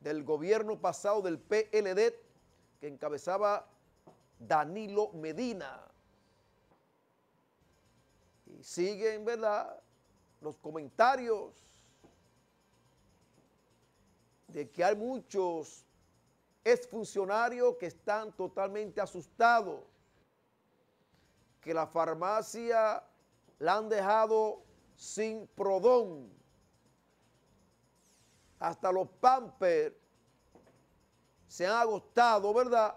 del gobierno pasado del PLD que encabezaba Danilo Medina. Y siguen, ¿verdad?, los comentarios de que hay muchos exfuncionarios que están totalmente asustados, que la farmacia la han dejado sin prodón hasta los pampers se han agostado, ¿verdad?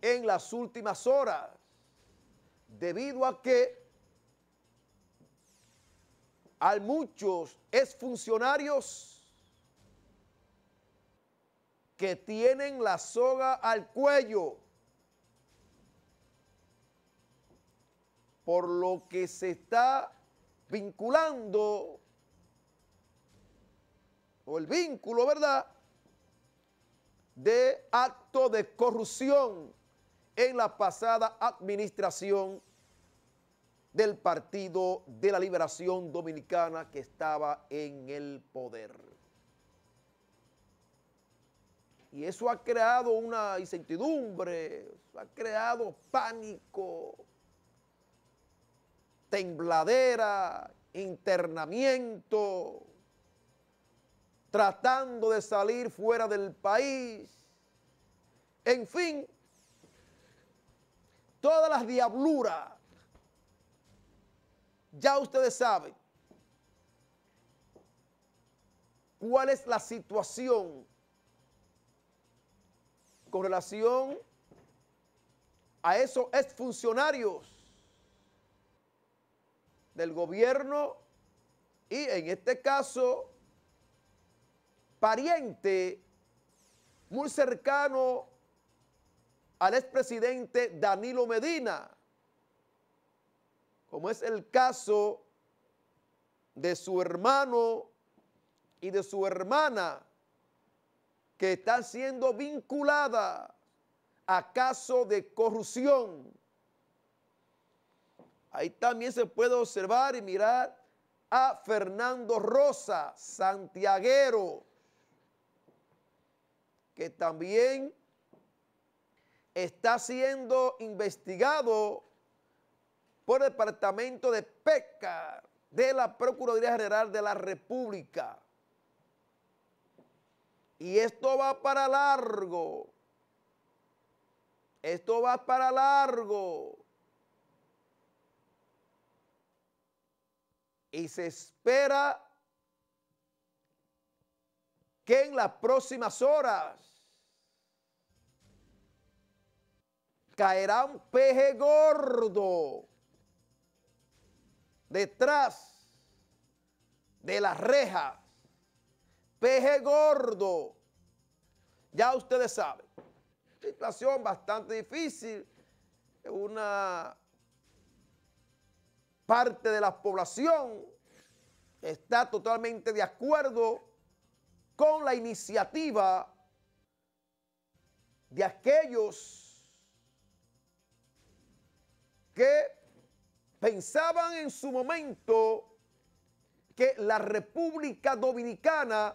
En las últimas horas, debido a que hay muchos exfuncionarios que tienen la soga al cuello, por lo que se está vinculando o el vínculo, ¿verdad?, de acto de corrupción en la pasada administración del Partido de la Liberación Dominicana que estaba en el poder. Y eso ha creado una incertidumbre, ha creado pánico, tembladera, internamiento, tratando de salir fuera del país. En fin, todas las diabluras, ya ustedes saben cuál es la situación con relación a esos exfuncionarios del gobierno y en este caso pariente muy cercano al expresidente Danilo Medina, como es el caso de su hermano y de su hermana, que está siendo vinculada a casos de corrupción. Ahí también se puede observar y mirar a Fernando Rosa, santiaguero, que también está siendo investigado por el Departamento de Pesca de la Procuraduría General de la República. Y esto va para largo. Esto va para largo. Y se espera que en las próximas horas caerá un peje gordo detrás de las rejas. Peje gordo. Ya ustedes saben, situación bastante difícil. Una parte de la población está totalmente de acuerdo con la iniciativa de aquellos que pensaban en su momento que la República Dominicana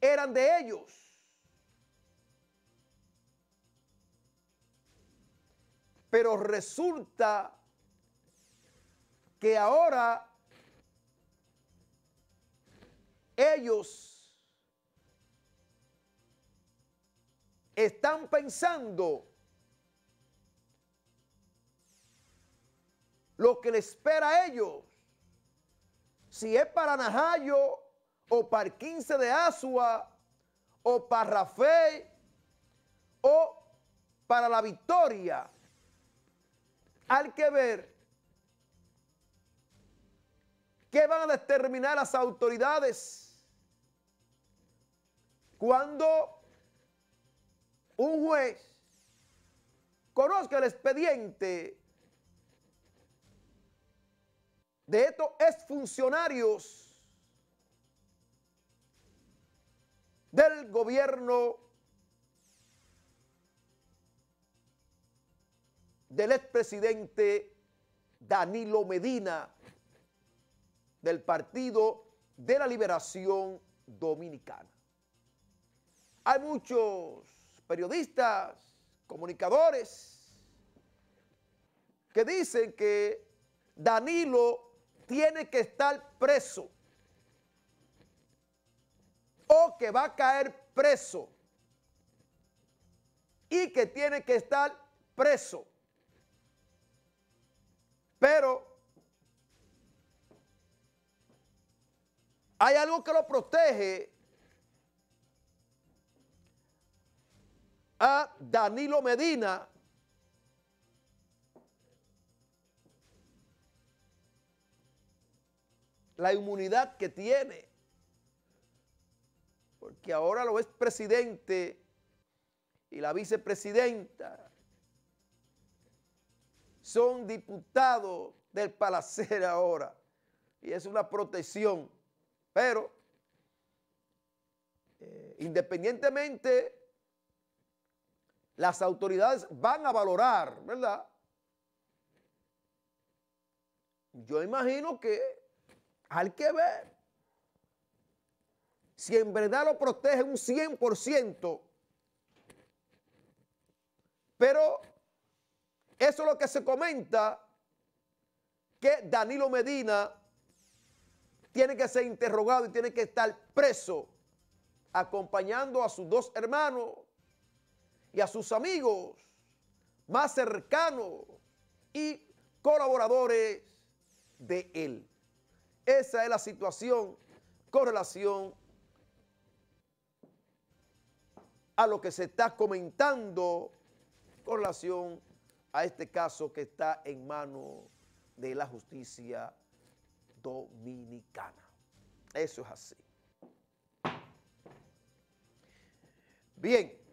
eran de ellos. Pero resulta que ahora ellos están pensando lo que le espera a ellos. Si es para Najayo o para el 15 de Asua o para Rafael o para la victoria. Hay que ver qué van a determinar las autoridades cuando un juez conozca el expediente de estos exfuncionarios del gobierno del expresidente Danilo Medina del Partido de la Liberación Dominicana. Hay muchos periodistas, comunicadores, que dicen que Danilo tiene que estar preso o que va a caer preso y que tiene que estar preso. Pero hay algo que lo protege a Danilo Medina la inmunidad que tiene. Porque ahora lo es presidente y la vicepresidenta son diputados del Palacer ahora. Y es una protección. Pero, eh, independientemente, las autoridades van a valorar, ¿verdad? Yo imagino que hay que ver. Si en verdad lo protege un 100%, pero eso es lo que se comenta, que Danilo Medina tiene que ser interrogado y tiene que estar preso, acompañando a sus dos hermanos y a sus amigos más cercanos y colaboradores de él. Esa es la situación con relación a lo que se está comentando con relación a este caso que está en manos de la justicia dominicana. Eso es así. Bien.